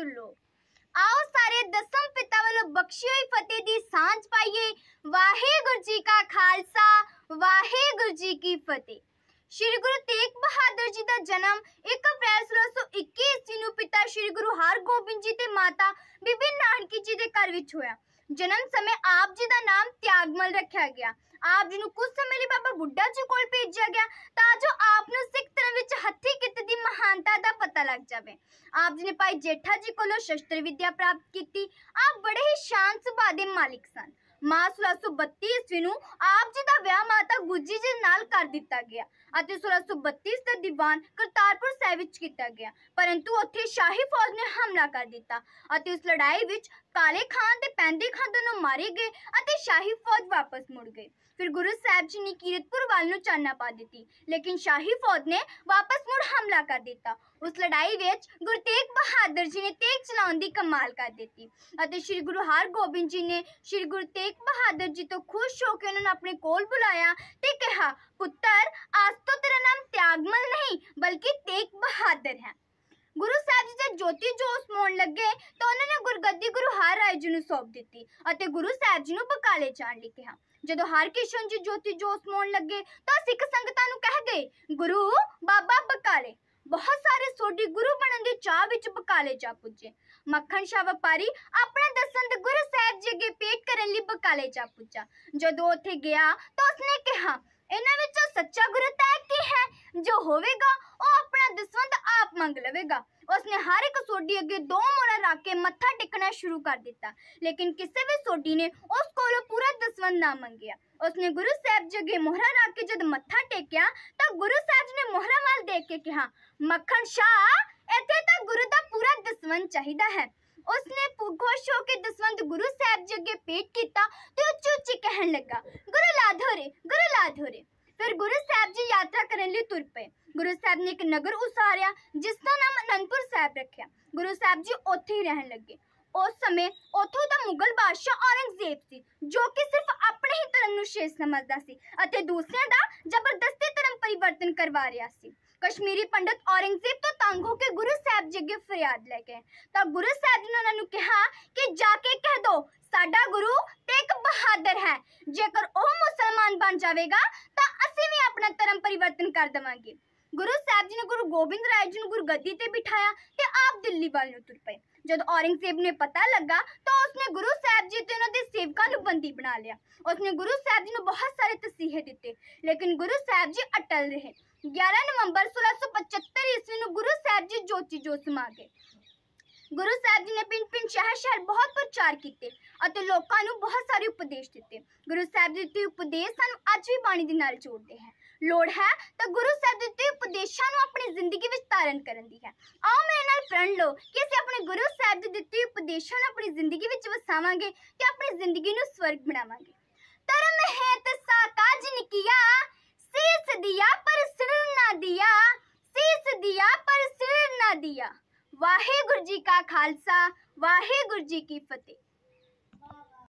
ਸੁਣ ਆਓ ਸਾਰੇ ਦਸਮ ਪਿਤਾ ਵੱਲੋਂ ਬਖਸ਼ੀ ਹੋਈ ਫਤਿਹ ਦੀ ਸਾਂਝ ਪਾਈਏ ਵਾਹਿਗੁਰੂ ਜੀ ਕਾ ਖਾਲਸਾ ਵਾਹਿਗੁਰੂ ਜੀ ਕੀ ਫਤਿਹ ਸ਼੍ਰੀ ਗੁਰੂ ਤੇਗ ਬਹਾਦਰ ਜੀ ਦਾ ਜਨਮ 1 ਅਪ੍ਰੈਲ 1621 ਈਸਵੀ ਨੂੰ ਪਿਤਾ ਸ਼੍ਰੀ ਗੁਰੂ ਹਰਗੋਬਿੰਦ ਜੀ ਤੇ ਮਾਤਾ ਬੀਬੀ ਨਾਨਕੀ ਜੀ ਦੇ ਘਰ ਵਿੱਚ ਹੋਇਆ ਜਨਮ ਸਮੇਂ ਆਪ ਜੀ ਦਾ ਨਾਮ ਤਿਆਗਮਲ ਰੱਖਿਆ ਗਿਆ ਆਪ ਜੀ ਨੂੰ ਕੁਝ ਸਮੇਂ ਲਈ ਬਾਬਾ ਬੁੱਢਾ ਜੀ ਕੋਲ ਭੇਜਿਆ ਗਿਆ ਤਾਂ पता लग जाए आप जी ने भाई जेठा जी को शस्त्र विद्या प्राप्त की आप बड़े ही शांत सुभाव मालिक सन ਮਾਰਚ 1632 ਈਸਵੀ ਨੂੰ ਆਪ ਜੀ ਦਾ ਵਿਆਹ ਮਾਤਾ ਗੁੱਜੀ ਜੀ ਨਾਲ ਕਰ ਦਿੱਤਾ ਗਿਆ ਅਤੇ 1632 ਦਾ ਦੀਵਾਨ ਕਰਤਾਰਪੁਰ ਸਾਹਿਬ ਵਿੱਚ ਕੀਤਾ ਗਿਆ ਪਰੰਤੂ ਉੱਥੇ ਸ਼ਾਹੀ ਫੌਜ ਨੇ ਹਮਲਾ ਕਰ ਦਿੱਤਾ ਅਤੇ ਉਸ ਲੜਾਈ ਵਿੱਚ ਕਾਲੇ ਖਾਨ ਤੇ ਪੈਂਦੇ ਖਾਨ ਦੋਨੋਂ ਮਾਰੇ ਗਏ ਅਤੇ ਸ਼ਾਹੀ ਫੌਜ ਵਾਪਸ ਮੁੜ ਗਈ ਫਿਰ ਗੁਰੂ ਸਾਹਿਬ ਜੀ ਨੇ ਕੀਰਤਪੁਰ ਵੱਲ ਨੂੰ ਚਾਨਣਾ ਪਾ ਦਿੱਤੀ ਲੇਕਿਨ ਸ਼ਾਹੀ ਫੌਜ ਨੇ ਵਾਪਸ ਮੁੜ ਹਮਲਾ ਕਰ ਦਿੱਤਾ ਉਸ ਲੜਾਈ ਵਿੱਚ ਗੁਰਤੇਗ ਬਹਾਦਰ ਜੀ ਨੇ ਤੇਗ ਚਲਾਉਣ ਦੀ ਕਮਾਲ ਕਰ ਦਿੱਤੀ ਅਤੇ ਸ੍ਰੀ ਗੁਰੂ ਹਰਗੋਬਿੰਦ ਜੀ ਨੇ ਸ੍ਰੀ ਗੁਰੂ ਤੇਗ शेख बहादुर जी तो खुश होकर उन्होंने अपने कोल बुलाया ते कहा पुत्र आज तो तेरा नाम त्यागमल नहीं बल्कि तेग बहादुर है गुरु साहब जी जब ज्योति जोश मोड़ लगे तो उन्होंने गुरगद्दी गुरु हर राय जी ਨੂੰ ਸੌਂਪ ਦਿੱਤੀ ਅਤੇ ਗੁਰੂ ਸਾਹਿਬ ਜੀ ਨੂੰ ਬਕਾਲੇ ਜਾਣ ਲਈ ਕਿਹਾ ਜਦੋਂ ਹਰਕਿਸ਼ਨ ਜੀ ਜੋਤੀ ਜੋਸ਼ ਮੋੜ ਲੱਗੇ ਤਾਂ ਸਿੱਖ ਸੰਗਤਾਂ ਨੂੰ ਕਹਿ ਗਏ ਗੁਰੂ ਬਾਬਾ ਬਕਾਲੇ ਬਹੁਤ ਸਾਰੇ ਸੋਢੀ ਗੁਰੂ ਚਾਹ ਵਿੱਚ ਬਕਾਲੇ ਚਾਹ ਪੁੱਜੇ ਮੱਖਣ ਸ਼ਾਹ ਵਪਾਰੀ ਆਪਣਾ ਦਸਨ ਤੇ ਗੁਰੂ ਸਾਹਿਬ ਜੀ ਅੱਗੇ ਪੇਟ ਕਰਨ ਲਈ ਬਕਾਲੇ ਚਾਹ ਪੁੱਜਾ ਜਦੋਂ ਉੱਥੇ ਗਿਆ ਤਾਂ ਉਸਨੇ ਕਿਹਾ ਇਹਨਾਂ ਵਿੱਚੋਂ ਸੱਚਾ ਗੁਰੂ ਤਾਂ ਕੀ ਹੈ ਜੋ ਹੋਵੇਗਾ ਉਹ ਆਪਣਾ ਦਸਵੰਦ ਆਪ ਮੰਗ ਲਵੇਗਾ ਉਸਨੇ ਹਰ ਇੱਕ ਸੋਢੀ ਅੱਗੇ ਦੋ ਮੋੜਾ ਰੱਖ ਕੇ ਮੱਥਾ ਟੇਕਣਾ ਸ਼ੁਰੂ ਕਰ ਦਿੱਤਾ ਲੇਕਿਨ ਕਿਸੇ ਵੀ ਸੋਢੀ ਨੇ ਉਸ ਕੋਲੋਂ ਪੂਰਾ ਦਸਵੰਦ ਨਾ ਮੰਗਿਆ ਉਸਨੇ ਗੁਰੂ ਸਾਹਿਬ ਜੀ ਅੱਗੇ ਮੋਹਰਾ ਰੱਖ ਕੇ ਜਦ ਮੱਥਾ ਟੇਕਿਆ ਤਾਂ ਗੁਰੂ ਸਾਹਿਬ ਜੀ ਨੇ ਮੋਹਰਾ ਵੱਲ ਦੇਖ ਕੇ ਕਿਹਾ ਮੱਖਣ ਸ਼ਾਹ दुश्मन चाहिदा है उसने खुश होकर दसवंत गुरु साहब जी अगे पेट किया तो चूची कह लगा गुरु लाधोरे गुरु लाधोरे फिर गुरु साहब जी यात्रा करने लिए तुर पे गुरु साहब ने एक नगर उसारिया जिसका नाम आनंदपुर साहब रखा गुरु साहब जी उथे रहन लगे उस समय उतों का मुगल बादशाह औरंगजेब से जो कि सिर्फ अपने ही धर्म शेष समझता से दूसरों का जबरदस्ती धर्म परिवर्तन करवा रहा कश्मीरी पंडित औरंगजेब तो ਮੰਗੋ ਕਿ ਗੁਰੂ ਸਾਹਿਬ ਜੀ ਅੱਗੇ ਫਰਿਆਦ ਲੈ ਕੇ ਤਾਂ ਗੁਰੂ ਸਾਹਿਬ ਜੀ ਨੇ ਉਹਨਾਂ ਨੂੰ ਕਿਹਾ ਕਿ ਜਾ ਕੇ ਕਹਿ ਦੋ ਸਾਡਾ ਗੁਰੂ ਤੇ ਇੱਕ ਬਹਾਦਰ ਹੈ ਜੇਕਰ ਉਹ ਮੁਸਲਮਾਨ ਬਣ ਜਾਵੇਗਾ ਤਾਂ ਅਸੀਂ ਵੀ ਆਪਣਾ ਧਰਮ ਪਰਿਵਰਤਨ ਕਰ ਦਵਾਂਗੇ ਗੁਰੂ ਸਾਹਿਬ ਜੀ ਨੇ ਗੁਰੂ ਗੋਬਿੰਦ ਰਾਏ ਜੀ ਨੂੰ ਗੁਰਗੱਦੀ ਤੇ ਬਿਠਾਇਆ ਤੇ ਆਪ ਦਿੱਲੀ ਵੱਲ ਨੂੰ ਤੁਰ ਪਏ ਜਦ ਔਰੰਗਜ਼ੇਬ ਨੇ ਪਤਾ ਲੱਗਾ ਤਾਂ ਉਸਨੇ ਗੁਰੂ ਸਾਹਿਬ ਜੀ ਤੇ ਉਹਨਾਂ ਦੇ ਸੇਵਕਾਂ ਨੂੰ ਬੰਦੀ ਬਣਾ ਲਿਆ ਉਸਨੇ ਗੁਰੂ ਸਾਹਿਬ ਜੀ ਨੂੰ ਬਹੁਤ ਸਾਰੇ ਤਸੀਹੇ ਦਿੱਤੇ ਲੇਕਿਨ ਗੁਰੂ ਸਾਹਿਬ ਜੀ ਅਟਲ ਰਹੇ 11 ਨਵੰਬਰ 1675 ਈਸਵੀ ਨੂੰ ਗੁਰੂ ਸਾਹਿਬ ਜੀ ਜੋਤੀ ਜੋਤ ਸਮਾ ਗਏ ਗੁਰੂ ਸਾਹਿਬ ਜੀ ਨੇ ਪਿੰਡ ਪਿੰਡ ਸ਼ਹਿਰ ਸ਼ਹਿਰ ਬਹੁਤ ਪ੍ਰਚਾਰ ਕੀਤੇ ਅਤੇ ਲੋਕਾਂ ਨੂੰ ਬਹੁਤ ਸਾਰੇ ਉਪਦੇਸ਼ ਦਿੱਤੇ ਗੁਰੂ ਸਾਹਿਬ ਜੀ ਦੇ ਉਪਦੇਸ਼ ਸਾਨੂੰ ਅੱਜ ਵੀ ਬਾਣੀ ਦੇ ਨਾਲ ਜੋੜਦੇ ਹਨ ਲੋੜ ਹੈ ਤਾਂ ਗੁਰੂ ਸਾਹਿਬ ਜੀ ਦੇ ਉਪਦੇਸ਼ਾਂ ਨੂੰ ਆਪਣੀ ਜ਼ਿੰਦਗੀ ਵਿੱਚ ਧਾਰਨ ਕਰਨ ਦੀ ਹੈ ਆਓ ਮੇਰੇ ਨਾਲ ਪ੍ਰਣ ਲਓ ਕਿ ਅਸੀਂ ਆਪਣੇ ਗੁਰੂ ਸਾਹਿਬ ਦੇ ਦਿੱਤੇ ਉਪਦੇਸ਼ਾਂ ਨੂੰ ਆਪਣੀ ਜ਼ਿੰਦਗੀ ਵਿੱਚ ਵਸਾਵਾਂਗੇ ਤੇ ਆਪਣੀ ਜ਼ਿੰਦਗੀ ਨੂੰ ਸਵਰਗ ਬਣਾਵਾਂਗੇ ਧਰਮ ਹੈ ਤੇ ਸਾਕਾ ਨਿਕਿਆ ਸੀਸ ਦਿਆ सिर न दिया शीस दिया पर सिर न दिया वाहे गुरु जी का खालसा वाहे गुरु जी की फतेह